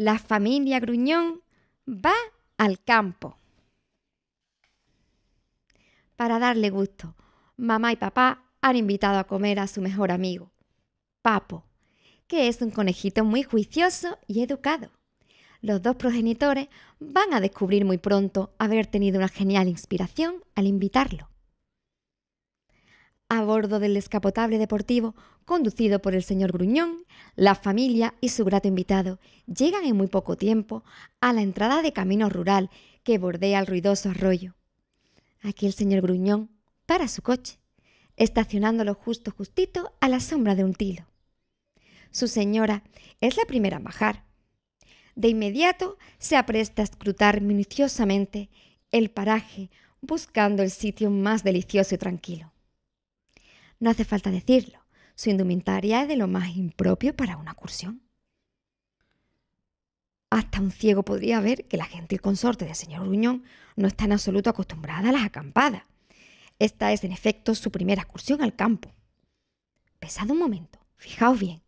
La familia Gruñón va al campo. Para darle gusto, mamá y papá han invitado a comer a su mejor amigo, Papo, que es un conejito muy juicioso y educado. Los dos progenitores van a descubrir muy pronto haber tenido una genial inspiración al invitarlo. A bordo del escapotable deportivo, conducido por el señor Gruñón, la familia y su grato invitado llegan en muy poco tiempo a la entrada de camino rural que bordea el ruidoso arroyo. Aquí el señor Gruñón para su coche, estacionándolo justo justito a la sombra de un tilo. Su señora es la primera a bajar. De inmediato se apresta a escrutar minuciosamente el paraje buscando el sitio más delicioso y tranquilo. No hace falta decirlo, su indumentaria es de lo más impropio para una excursión. Hasta un ciego podría ver que la gentil consorte del señor Gruñón no está en absoluto acostumbrada a las acampadas. Esta es, en efecto, su primera excursión al campo. Pesado un momento, fijaos bien.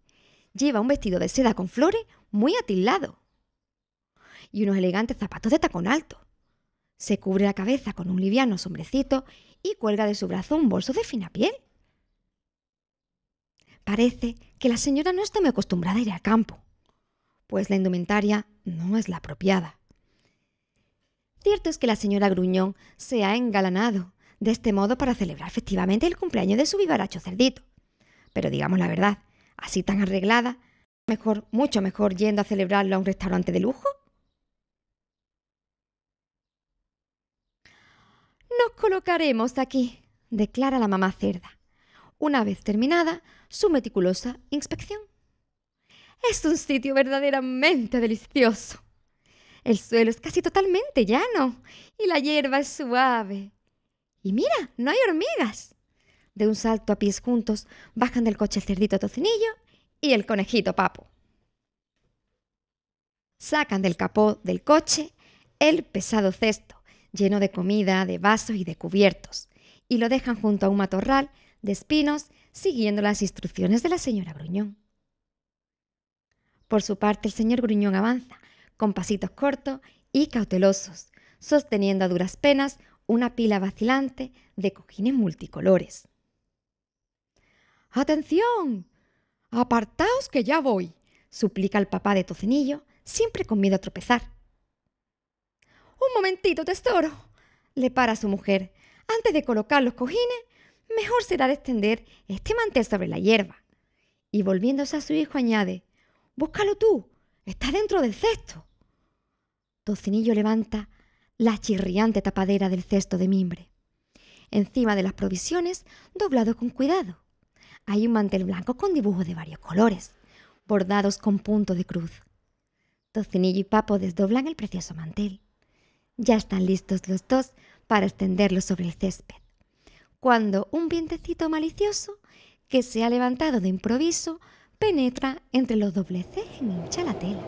Lleva un vestido de seda con flores muy atilado y unos elegantes zapatos de tacón alto. Se cubre la cabeza con un liviano sombrecito y cuelga de su brazo un bolso de fina piel. Parece que la señora no está muy acostumbrada a ir al campo, pues la indumentaria no es la apropiada. Cierto es que la señora Gruñón se ha engalanado de este modo para celebrar efectivamente el cumpleaños de su vivaracho cerdito. Pero digamos la verdad, así tan arreglada, mejor, mucho mejor yendo a celebrarlo a un restaurante de lujo. Nos colocaremos aquí, declara la mamá cerda una vez terminada su meticulosa inspección. Es un sitio verdaderamente delicioso. El suelo es casi totalmente llano y la hierba es suave. Y mira, no hay hormigas. De un salto a pies juntos bajan del coche el cerdito tocinillo y el conejito papo. Sacan del capó del coche el pesado cesto lleno de comida, de vasos y de cubiertos, y lo dejan junto a un matorral de espinos, siguiendo las instrucciones de la señora Gruñón. Por su parte, el señor Gruñón avanza, con pasitos cortos y cautelosos, sosteniendo a duras penas una pila vacilante de cojines multicolores. ¡Atención! ¡Apartaos que ya voy! suplica el papá de Tocenillo, siempre con miedo a tropezar. Un momentito, testoro, le para su mujer, antes de colocar los cojines mejor será extender este mantel sobre la hierba. Y volviéndose a su hijo añade, Búscalo tú, está dentro del cesto. Tocinillo levanta la chirriante tapadera del cesto de mimbre. Encima de las provisiones, doblado con cuidado, hay un mantel blanco con dibujos de varios colores, bordados con punto de cruz. Tocinillo y Papo desdoblan el precioso mantel. Ya están listos los dos para extenderlo sobre el césped cuando un vientecito malicioso que se ha levantado de improviso penetra entre los dobleces en hincha la tela.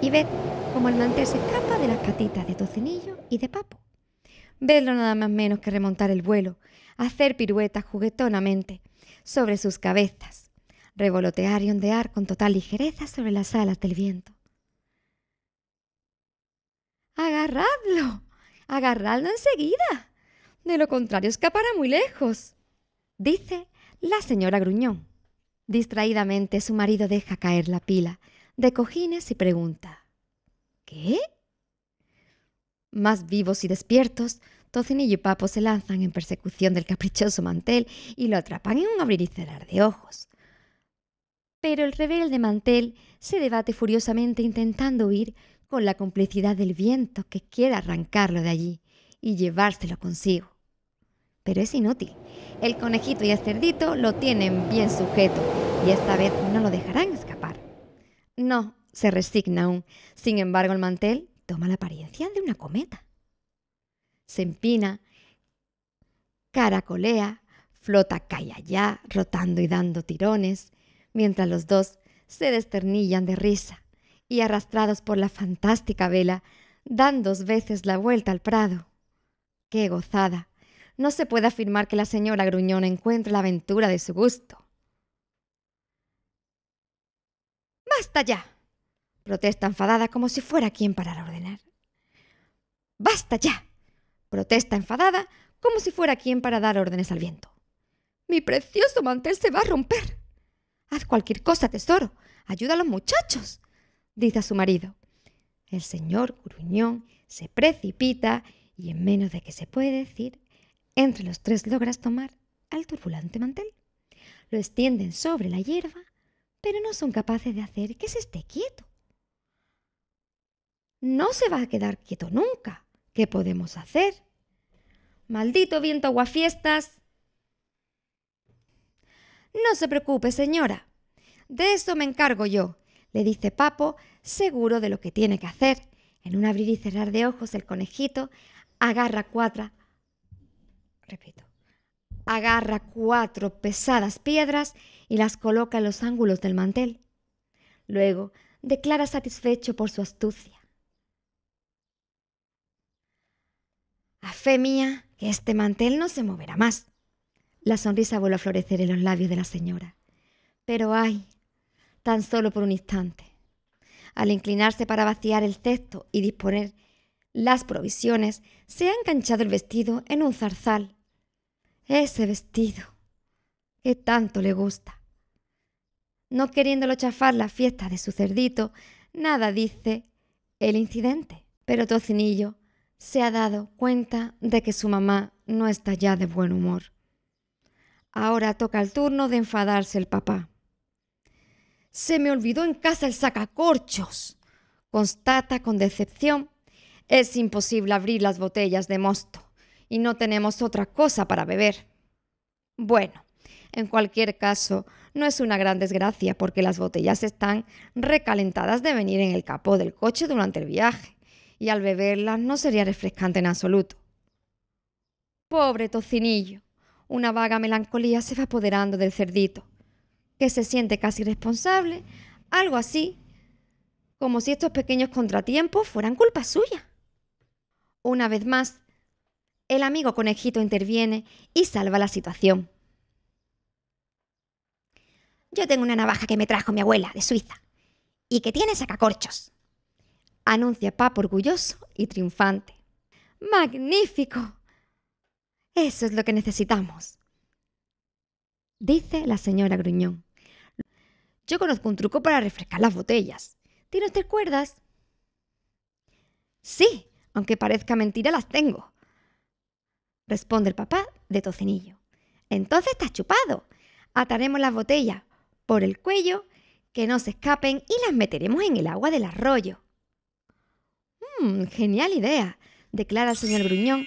Y ved cómo el mantel se escapa de las patitas de tocinillo y de papo. Vedlo nada más menos que remontar el vuelo, hacer piruetas juguetonamente sobre sus cabezas, revolotear y ondear con total ligereza sobre las alas del viento. ¡Agarradlo! ¡Agarradlo enseguida! De lo contrario, escapará muy lejos, dice la señora Gruñón. Distraídamente su marido deja caer la pila de cojines y pregunta, ¿Qué? Más vivos y despiertos, Tocinillo y Papo se lanzan en persecución del caprichoso mantel y lo atrapan en un abrir y cerrar de ojos. Pero el rebelde mantel se debate furiosamente intentando huir con la complicidad del viento que quiere arrancarlo de allí y llevárselo consigo pero es inútil. El conejito y el cerdito lo tienen bien sujeto y esta vez no lo dejarán escapar. No, se resigna aún. Sin embargo, el mantel toma la apariencia de una cometa. Se empina, caracolea, flota acá allá, rotando y dando tirones, mientras los dos se desternillan de risa y arrastrados por la fantástica vela, dan dos veces la vuelta al prado. ¡Qué gozada! no se puede afirmar que la señora Gruñón encuentre la aventura de su gusto. ¡Basta ya! protesta enfadada como si fuera quien para ordenar. ¡Basta ya! protesta enfadada como si fuera quien para dar órdenes al viento. Mi precioso mantel se va a romper. Haz cualquier cosa, tesoro. Ayuda a los muchachos, dice a su marido. El señor Gruñón se precipita y en menos de que se puede decir, entre los tres logras tomar al turbulante mantel. Lo extienden sobre la hierba, pero no son capaces de hacer que se esté quieto. No se va a quedar quieto nunca. ¿Qué podemos hacer? Maldito viento aguafiestas. No se preocupe, señora. De eso me encargo yo, le dice Papo, seguro de lo que tiene que hacer. En un abrir y cerrar de ojos, el conejito agarra cuatro repito, agarra cuatro pesadas piedras y las coloca en los ángulos del mantel. Luego declara satisfecho por su astucia. A fe mía, que este mantel no se moverá más. La sonrisa vuelve a florecer en los labios de la señora. Pero ay, tan solo por un instante. Al inclinarse para vaciar el texto y disponer las provisiones, se ha enganchado el vestido en un zarzal ese vestido que tanto le gusta. No queriéndolo chafar la fiesta de su cerdito, nada dice el incidente. Pero Tocinillo se ha dado cuenta de que su mamá no está ya de buen humor. Ahora toca el turno de enfadarse el papá. Se me olvidó en casa el sacacorchos. Constata con decepción. Es imposible abrir las botellas de mosto y no tenemos otra cosa para beber. Bueno, en cualquier caso, no es una gran desgracia porque las botellas están recalentadas de venir en el capó del coche durante el viaje y al beberlas no sería refrescante en absoluto. Pobre tocinillo. Una vaga melancolía se va apoderando del cerdito, que se siente casi responsable, algo así, como si estos pequeños contratiempos fueran culpa suya. Una vez más, el amigo conejito interviene y salva la situación. Yo tengo una navaja que me trajo mi abuela de Suiza y que tiene sacacorchos. Anuncia Papo orgulloso y triunfante. ¡Magnífico! Eso es lo que necesitamos. Dice la señora Gruñón. Yo conozco un truco para refrescar las botellas. ¿Tienes usted cuerdas? Sí, aunque parezca mentira, las tengo responde el papá de Tocenillo. Entonces estás chupado. Ataremos las botellas por el cuello, que no se escapen y las meteremos en el agua del arroyo. Mmm, genial idea, declara el señor Bruñón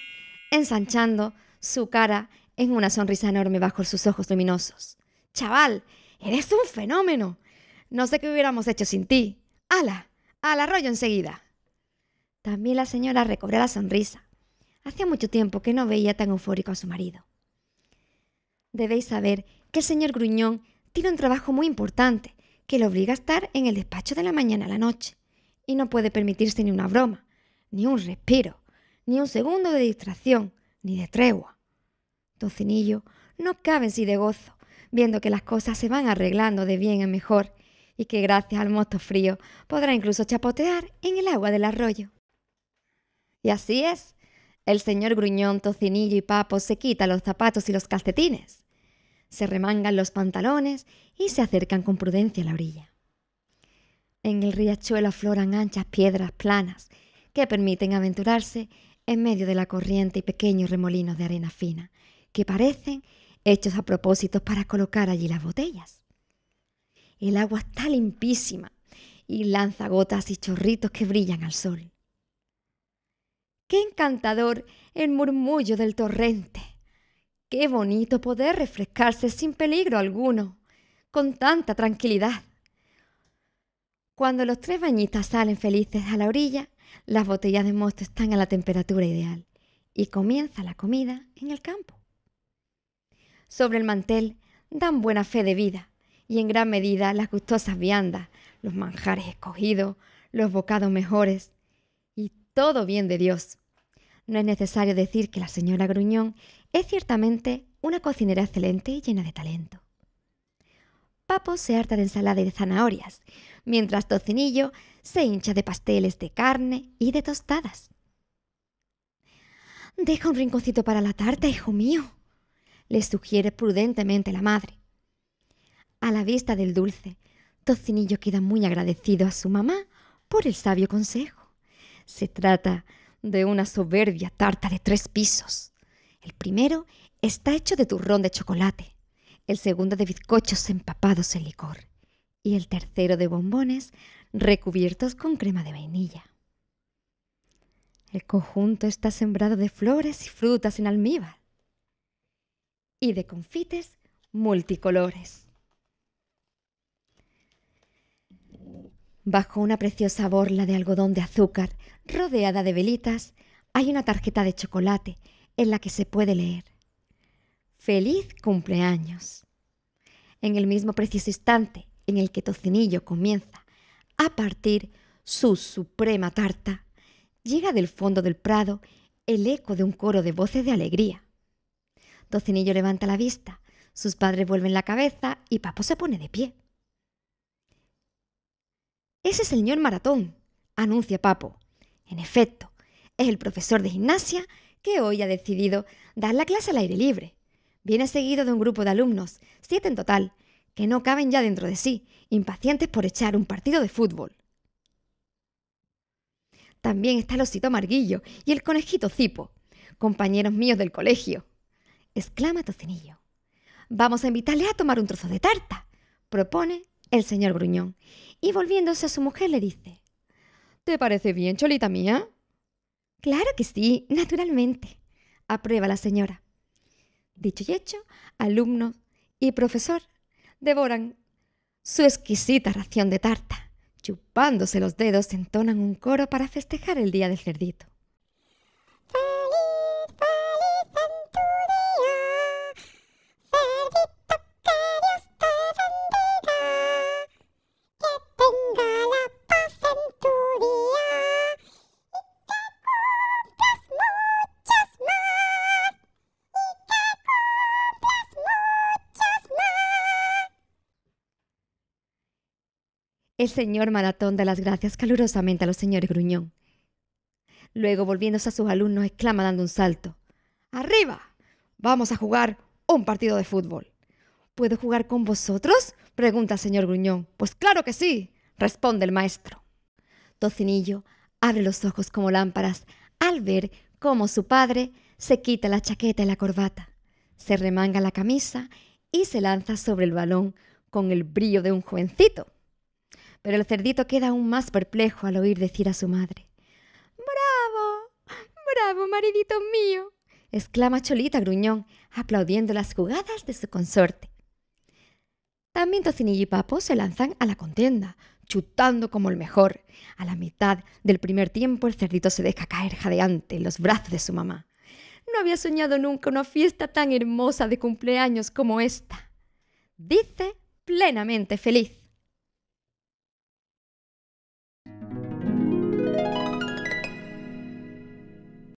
ensanchando su cara en una sonrisa enorme bajo sus ojos luminosos. Chaval, eres un fenómeno. No sé qué hubiéramos hecho sin ti. ¡Hala! Al arroyo enseguida. También la señora recobró la sonrisa Hacía mucho tiempo que no veía tan eufórico a su marido. Debéis saber que el señor Gruñón tiene un trabajo muy importante que lo obliga a estar en el despacho de la mañana a la noche y no puede permitirse ni una broma, ni un respiro, ni un segundo de distracción, ni de tregua. Tocinillo no cabe en sí de gozo, viendo que las cosas se van arreglando de bien en mejor y que gracias al mosto frío podrá incluso chapotear en el agua del arroyo. Y así es, el señor gruñón, tocinillo y papo se quita los zapatos y los calcetines. Se remangan los pantalones y se acercan con prudencia a la orilla. En el riachuelo afloran anchas piedras planas que permiten aventurarse en medio de la corriente y pequeños remolinos de arena fina, que parecen hechos a propósito para colocar allí las botellas. El agua está limpísima y lanza gotas y chorritos que brillan al sol. Qué encantador el murmullo del torrente. Qué bonito poder refrescarse sin peligro alguno, con tanta tranquilidad. Cuando los tres bañistas salen felices a la orilla, las botellas de mosto están a la temperatura ideal y comienza la comida en el campo. Sobre el mantel dan buena fe de vida y en gran medida las gustosas viandas, los manjares escogidos, los bocados mejores, todo bien de Dios. No es necesario decir que la señora Gruñón es ciertamente una cocinera excelente y llena de talento. Papo se harta de ensalada y de zanahorias, mientras Tocinillo se hincha de pasteles de carne y de tostadas. Deja un rinconcito para la tarta, hijo mío, le sugiere prudentemente la madre. A la vista del dulce, Tocinillo queda muy agradecido a su mamá por el sabio consejo. Se trata de una soberbia tarta de tres pisos. El primero está hecho de turrón de chocolate, el segundo de bizcochos empapados en licor y el tercero de bombones recubiertos con crema de vainilla. El conjunto está sembrado de flores y frutas en almíbar y de confites multicolores. Bajo una preciosa borla de algodón de azúcar, rodeada de velitas, hay una tarjeta de chocolate en la que se puede leer. Feliz cumpleaños. En el mismo preciso instante en el que Tocinillo comienza a partir su suprema tarta, llega del fondo del prado el eco de un coro de voces de alegría. Tocinillo levanta la vista, sus padres vuelven la cabeza y Papo se pone de pie. Ese es el señor Maratón, anuncia Papo. En efecto, es el profesor de gimnasia que hoy ha decidido dar la clase al aire libre. Viene seguido de un grupo de alumnos, siete en total, que no caben ya dentro de sí, impacientes por echar un partido de fútbol. También está el osito Marguillo y el conejito cipo, compañeros míos del colegio. Exclama Tocinillo. Vamos a invitarle a tomar un trozo de tarta, propone el señor Gruñón, y volviéndose a su mujer le dice, ¿Te parece bien, cholita mía? Claro que sí, naturalmente, aprueba la señora. Dicho y hecho, alumno y profesor devoran su exquisita ración de tarta. Chupándose los dedos entonan un coro para festejar el día del cerdito. El señor Maratón da las gracias calurosamente a los señores Gruñón. Luego, volviéndose a sus alumnos, exclama dando un salto. ¡Arriba! Vamos a jugar un partido de fútbol. ¿Puedo jugar con vosotros? pregunta el señor Gruñón. Pues claro que sí, responde el maestro. Tocinillo abre los ojos como lámparas al ver cómo su padre se quita la chaqueta y la corbata, se remanga la camisa y se lanza sobre el balón con el brillo de un jovencito pero el cerdito queda aún más perplejo al oír decir a su madre. ¡Bravo! ¡Bravo, maridito mío! exclama Cholita Gruñón, aplaudiendo las jugadas de su consorte. También Tocinillo y Papo se lanzan a la contienda, chutando como el mejor. A la mitad del primer tiempo el cerdito se deja caer jadeante en los brazos de su mamá. No había soñado nunca una fiesta tan hermosa de cumpleaños como esta. Dice plenamente feliz.